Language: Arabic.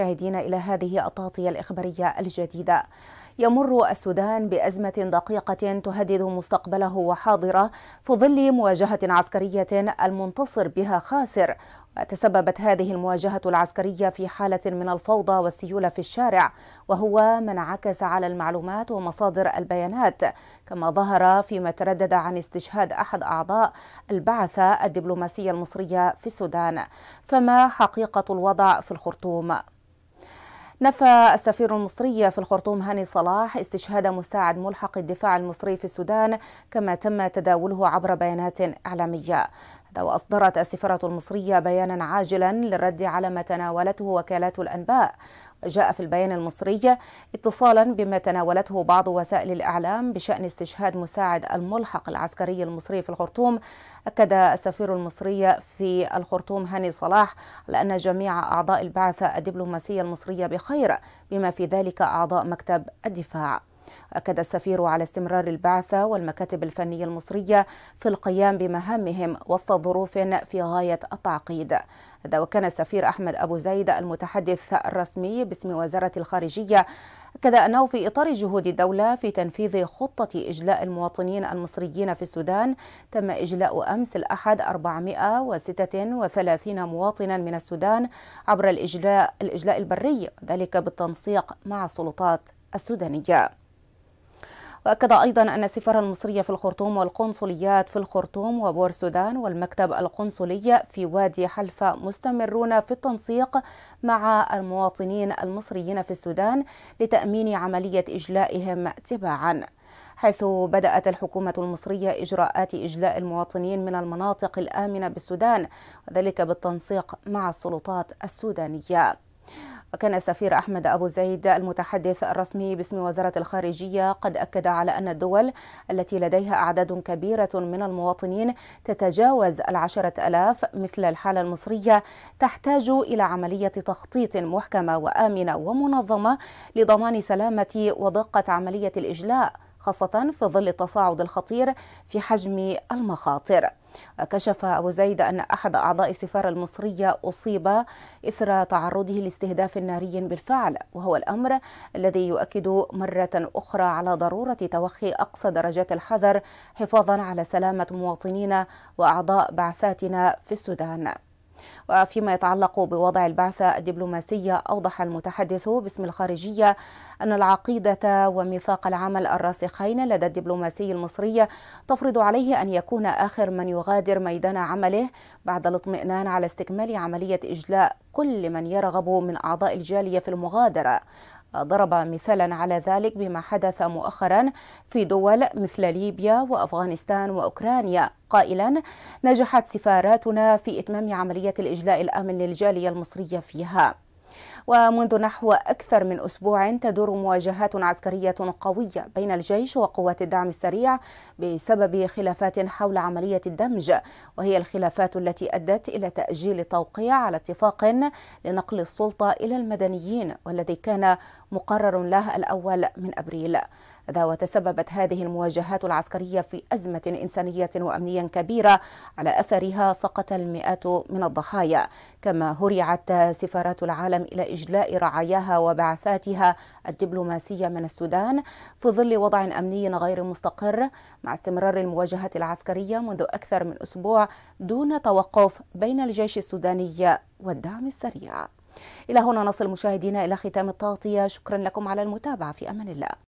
مشاهدينا إلى هذه التغطية الإخبارية الجديدة يمر السودان بأزمة دقيقة تهدد مستقبله وحاضره في ظل مواجهة عسكرية المنتصر بها خاسر وتسببت هذه المواجهة العسكرية في حالة من الفوضى والسيولة في الشارع وهو ما انعكس على المعلومات ومصادر البيانات كما ظهر فيما تردد عن استشهاد أحد أعضاء البعثة الدبلوماسية المصرية في السودان فما حقيقة الوضع في الخرطوم؟ نفى السفير المصري في الخرطوم هاني صلاح استشهاد مساعد ملحق الدفاع المصري في السودان كما تم تداوله عبر بيانات إعلامية هذا وأصدرت السفارة المصرية بيانا عاجلا للرد على ما تناولته وكالات الأنباء جاء في البيان المصري اتصالا بما تناولته بعض وسائل الإعلام بشأن استشهاد مساعد الملحق العسكري المصري في الخرطوم أكد السفير المصري في الخرطوم هاني صلاح لأن أن جميع أعضاء البعثة الدبلوماسية المصرية بخير بما في ذلك أعضاء مكتب الدفاع أكد السفير على استمرار البعثة والمكاتب الفنية المصرية في القيام بمهامهم وسط ظروف في غاية التعقيد هذا وكان السفير أحمد أبو زيد المتحدث الرسمي باسم وزارة الخارجية أكد أنه في إطار جهود الدولة في تنفيذ خطة إجلاء المواطنين المصريين في السودان تم إجلاء أمس الأحد 436 مواطنا من السودان عبر الإجلاء, الإجلاء البري ذلك بالتنسيق مع السلطات السودانية وأكد أيضا أن السفارة المصرية في الخرطوم والقنصليات في الخرطوم وبور السودان والمكتب القنصلي في وادي حلفة مستمرون في التنسيق مع المواطنين المصريين في السودان لتأمين عملية إجلائهم تباعاً. حيث بدأت الحكومة المصرية إجراءات إجلاء المواطنين من المناطق الآمنة بالسودان وذلك بالتنسيق مع السلطات السودانية. كان السفير أحمد أبو زيد المتحدث الرسمي باسم وزارة الخارجية قد أكد على أن الدول التي لديها أعداد كبيرة من المواطنين تتجاوز العشرة ألاف مثل الحالة المصرية تحتاج إلى عملية تخطيط محكمة وآمنة ومنظمة لضمان سلامة ودقة عملية الإجلاء خاصة في ظل التصاعد الخطير في حجم المخاطر وكشف أبو زيد أن أحد أعضاء السفارة المصرية أصيب إثر تعرضه لاستهداف ناري بالفعل وهو الأمر الذي يؤكد مرة أخرى على ضرورة توخي أقصى درجات الحذر حفاظا على سلامة مواطنينا وأعضاء بعثاتنا في السودان وفيما يتعلق بوضع البعثة الدبلوماسية أوضح المتحدث باسم الخارجية أن العقيدة وميثاق العمل الراسخين لدى الدبلوماسي المصرية تفرض عليه أن يكون آخر من يغادر ميدان عمله بعد الاطمئنان على استكمال عملية إجلاء كل من يرغب من أعضاء الجالية في المغادرة ضرب مثالا على ذلك بما حدث مؤخرا في دول مثل ليبيا وأفغانستان وأوكرانيا قائلا نجحت سفاراتنا في إتمام عملية الإجلاء الأمن للجالية المصرية فيها ومنذ نحو أكثر من أسبوع تدور مواجهات عسكرية قوية بين الجيش وقوات الدعم السريع بسبب خلافات حول عملية الدمج وهي الخلافات التي أدت إلى تأجيل التوقيع على اتفاق لنقل السلطة إلى المدنيين والذي كان مقرر له الأول من أبريل هذا وتسببت هذه المواجهات العسكرية في أزمة إنسانية وأمنية كبيرة على أثرها سقط المئات من الضحايا كما هرعت سفارات العالم إلى إجلاء رعاياها وبعثاتها الدبلوماسية من السودان في ظل وضع أمني غير مستقر مع استمرار المواجهات العسكرية منذ أكثر من أسبوع دون توقف بين الجيش السوداني والدعم السريع إلى هنا نصل مشاهدينا إلى ختام التغطية شكرا لكم على المتابعة في أمان الله